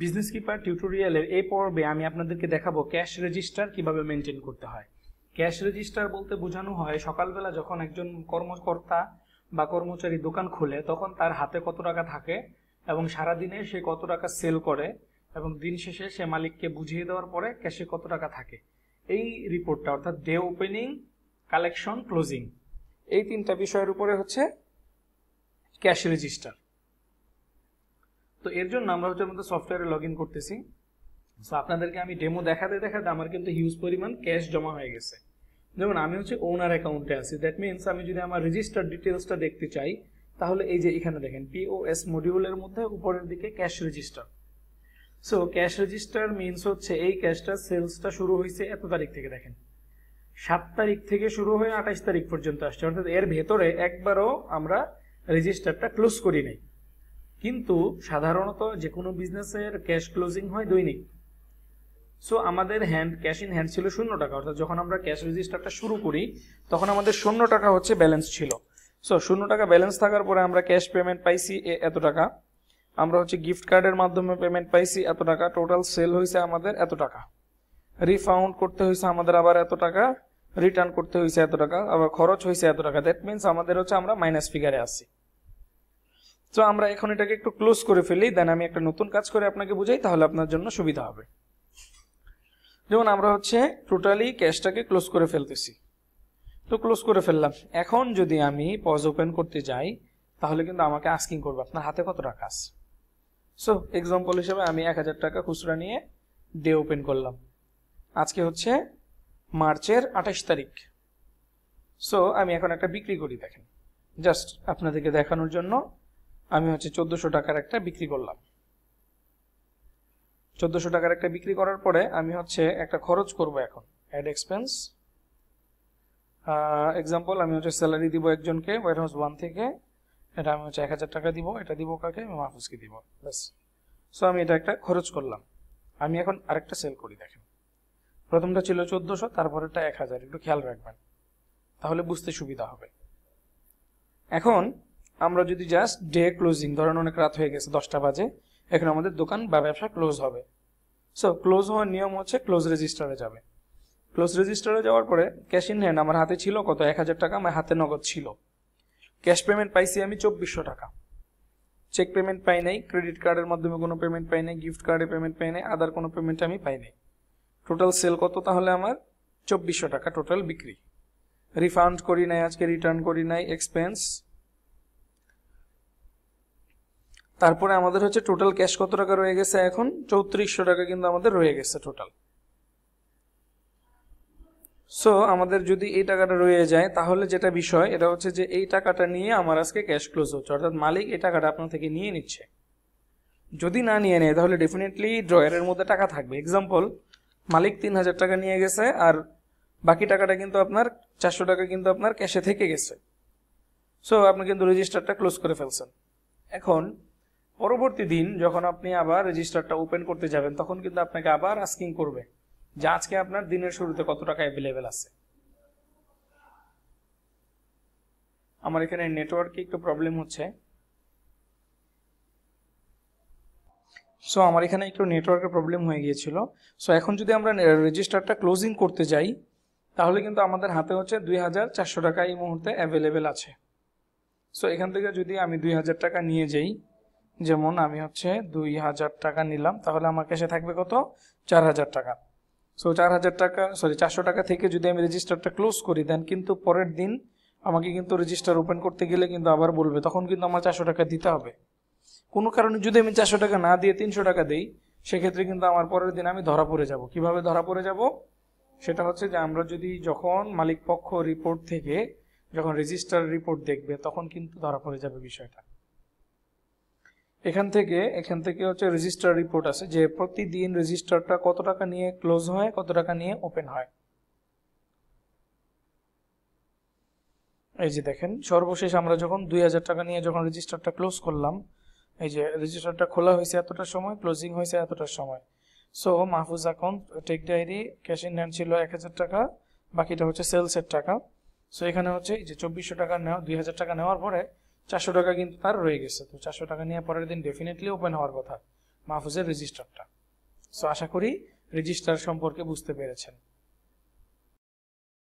business keeper টিউটোরিয়ালের এই পর্বে আমি আপনাদেরকে দেখাবো ক্যাশ রেজিস্টার কিভাবে মেনটেন করতে হয় ক্যাশ রেজিস্টার বলতে বোঝানো হয় সকালবেলা যখন একজন কর্মকর্তা বা কর্মচারী দোকান খুলে তখন তার হাতে কত টাকা থাকে এবং সারাদিনে সে কত টাকা সেল করে এবং দিন শেষে সে মালিককে বুঝিয়ে দেওয়ার পরে ক্যাশে কত টাকা থাকে এই রিপোর্টটা অর্থাৎ ডে ওপেনিং কালেকশন ক্লোজিং এই তিনটা বিষয়ের উপরে হচ্ছে ক্যাশ রেজিস্টার তো এর জন্য আমরা হচ্ছে আমাদের সফটওয়্যারে লগ ইন করতেছি সো আপনাদেরকে আমি ডেমো দেখাতে দেখাতে আমার কিন্তু হিউজ পরিমাণ ক্যাশ জমা হয়ে গেছে যেমন আমি হচ্ছে ওনার অ্যাকাউন্টে আছি দ্যাট মিনস আমি যদি আমার রেজিস্টার ডিটেলসটা দেখতে চাই তাহলে এই যে এখানে দেখেন পিওএস মডিউলের মধ্যে উপরের দিকে cash register so cash register means হচ্ছে এই ক্যাশটা সেলসটা শুরু হয়েছে এত তারিখ থেকে দেখেন সাত তারিখ থেকে শুরু হয়ে আঠাশ তারিখ পর্যন্ত আসছে অর্থাৎ এর ভেতরে একবারও আমরা রেজিস্টারটা ক্লোজ করি নাই কিন্তু সাধারণত যে কোনো বিজনেসের ক্যাশ ক্লোজিং হয় দৈনিক সো আমাদের হ্যান্ড ক্যাশ ইন হ্যান্ড ছিল শূন্য টাকা অর্থাৎ যখন আমরা ক্যাশ রেজিস্টারটা শুরু করি তখন আমাদের শূন্য টাকা হচ্ছে ব্যালেন্স ছিল সো শূন্য টাকা ব্যালেন্স থাকার পরে আমরা ক্যাশ পেমেন্ট পাইছি এত টাকা আমরা হচ্ছে গিফট কার্ডের মাধ্যমে পেমেন্ট পাইছি এত টাকা টোটাল সেল হয়েছে আমাদের এত টাকা রিফাউন্ড করতে হয়েছে আমাদের আবার এত টাকা রিটার্ন করতে হয়েছে এত টাকা আবার খরচ হয়েছে এত টাকা দ্যাট মিনস আমাদের হচ্ছে আমরা মাইনাস ফিগারে আসি তো আমরা এখন এটাকে একটু ক্লোজ করে ফেলি দেন আমি একটা নতুন কাজ করে আপনাকে বুঝাই তাহলে আপনার জন্য সুবিধা হবে যেমন আমরা হচ্ছে টোটালি ক্যাশটাকে ক্লোজ করে ফেলতেছি তো ক্লোজ করে ফেললাম এখন যদি আমি পজ ওপেন করতে যাই তাহলে কিন্তু আমাকে আস্কিং করবে আপনার হাতে কত টাকা আছে সো এক্সাম্পল হিসেবে আমি এক হাজার টাকা খুচরা নিয়ে ডে ওপেন করলাম আজকে হচ্ছে মার্চের আঠাশ তারিখ সো আমি এখন একটা বিক্রি করি দেখেন জাস্ট আপনাদেরকে দেখানোর জন্য আমি হচ্ছে চোদ্দোশো টাকার একটা বিক্রি করলাম চোদ্দোশো টাকার একটা বিক্রি করার পরে আমি হচ্ছে একটা খরচ করব এখন অ্যাড এক্সপেন্স এক্সাম্পল আমি হচ্ছে স্যালারি দিব একজনকে ওয়ার হাউস ওয়ান থেকে এটা আমি হচ্ছে এক হাজার টাকা দিব এটা দিব কাকে আমি মাহফুজকে দিব ব্যাস সো আমি এটা একটা খরচ করলাম আমি এখন আরেকটা সেল করি দেখেন প্রথমটা ছিল চোদ্দোশো তারপরেরটা এক হাজার একটু খেয়াল রাখবেন তাহলে বুঝতে সুবিধা হবে এখন আমরা যদি জাস্ট ডে ক্লোজিং ধরেন অনেক রাত হয়ে গেছে দশটা বাজে এখন আমাদের দোকান বা ব্যবসা ক্লোজ হবে সো ক্লোজ হওয়ার নিয়ম হচ্ছে ক্লোজ রেজিস্টারে যাবে ক্লোজ রেজিস্টারে যাওয়ার পরে ক্যাশ ইন হ্যান্ড আমার হাতে ছিল কত এক হাজার টাকা আমার হাতে নগদ ছিল ক্যাশ পেমেন্ট পাইছি আমি চব্বিশশো টাকা চেক পেমেন্ট পাই নাই ক্রেডিট কার্ডের মাধ্যমে কোনো পেমেন্ট পাই নাই গিফট কার্ডে পেমেন্ট পাই নাই আদার কোনো পেমেন্ট আমি পাই নাই টোটাল সেল কত তাহলে আমার চব্বিশশো টাকা টোটাল বিক্রি রিফান্ড করি নাই আজকে রিটার্ন করি নাই এক্সপেন্স তারপরে আমাদের হচ্ছে টোটাল ক্যাশ কত টাকা রয়ে গেছে এখন চৌত্রিশশো টাকা কিন্তু আমাদের রয়ে গেছে টোটাল সো আমাদের যদি এই টাকাটা রয়ে যায় তাহলে যেটা বিষয় এটা হচ্ছে যে এই টাকাটা নিয়ে আমার আজকে ক্যাশ ক্লোজ হচ্ছে অর্থাৎ মালিক এই টাকাটা আপনার থেকে নিয়ে নিচ্ছে যদি না নিয়ে নেয় তাহলে ডেফিনেটলি ড্রয়ারের মধ্যে টাকা থাকবে এক্সাম্পল মালিক তিন হাজার টাকা নিয়ে গেছে আর বাকি টাকাটা কিন্তু আপনার চারশো টাকা কিন্তু আপনার ক্যাশে থেকে গেছে সো আপনি কিন্তু রেজিস্টারটা ক্লোজ করে ফেলছেন এখন পরবর্তী দিন যখন আপনি আবার রেজিস্টারটা ওপেন করতে যাবেন তখন কিন্তু আপনাকে আবার আস্কিং করবে যে আজকে আপনার দিনের শুরুতে কত টাকা অ্যাভেলেবেল আছে আমার এখানে নেটওয়ার্কে একটু প্রবলেম হচ্ছে সো আমার এখানে একটু নেটওয়ার্কের প্রবলেম হয়ে গিয়েছিল সো এখন যদি আমরা রেজিস্টারটা ক্লোজিং করতে যাই তাহলে কিন্তু আমাদের হাতে হচ্ছে দুই হাজার চারশো টাকা এই মুহূর্তে অ্যাভেলেবেল আছে সো এখান থেকে যদি আমি দুই হাজার টাকা নিয়ে যাই যেমন আমি হচ্ছে দুই হাজার টাকা নিলাম তাহলে আমার কাছে থাকবে কত চার হাজার টাকা সো চার হাজার টাকা সরি চারশো টাকা থেকে যদি আমি রেজিস্টারটা ক্লোজ করি দেন কিন্তু পরের দিন আমাকে কিন্তু রেজিস্টার ওপেন করতে গেলে কিন্তু আবার বলবে তখন কিন্তু আমার চারশো টাকা দিতে হবে কোনো কারণে যদি আমি চারশো টাকা না দিয়ে তিনশো টাকা দিই সেক্ষেত্রে কিন্তু আমার পরের দিন আমি ধরা পড়ে যাব কিভাবে ধরা পড়ে যাব সেটা হচ্ছে যে আমরা যদি যখন মালিকপক্ষ রিপোর্ট থেকে যখন রেজিস্টার রিপোর্ট দেখবে তখন কিন্তু ধরা পড়ে যাবে বিষয়টা এখান থেকে এখান থেকে হচ্ছে রেজিস্টার রিপোর্ট আছে যে প্রতিদিন রেজিস্টারটা কত টাকা নিয়ে ক্লোজ হয় কত টাকা নিয়ে ওপেন হয় এই যে দেখেন সর্বশেষ আমরা যখন দুই হাজার টাকা নিয়ে যখন রেজিস্টারটা ক্লোজ করলাম এই যে রেজিস্টারটা খোলা হয়েছে এতটা সময় ক্লোজিং হয়েছে এতটা সময় so Mahfuz account take diary cash in hand ছিল এক হাজার টাকা বাকিটা হচ্ছে সেলসের টাকা সো এখানে হচ্ছে এই যে চব্বিশশো টাকা নেওয়া দুই হাজার টাকা নেওয়ার পরে চারশো টাকা কিন্তু তার রয়ে গেছে তো চারশো টাকা নিয়ে পরের দিন ডেফিনেটলি ওপেন হওয়ার কথা মাহফুজের রেজিস্টারটা সো আশা করি রেজিস্টার সম্পর্কে বুঝতে পেরেছেন